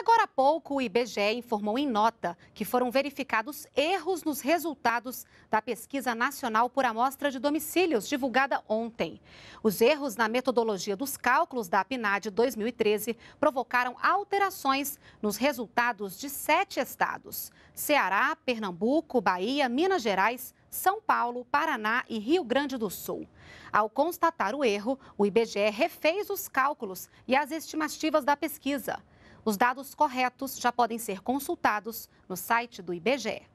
Agora há pouco, o IBGE informou em nota que foram verificados erros nos resultados da pesquisa nacional por amostra de domicílios divulgada ontem. Os erros na metodologia dos cálculos da PNAD 2013 provocaram alterações nos resultados de sete estados: Ceará, Pernambuco, Bahia, Minas Gerais, são Paulo, Paraná e Rio Grande do Sul. Ao constatar o erro, o IBGE refez os cálculos e as estimativas da pesquisa. Os dados corretos já podem ser consultados no site do IBGE.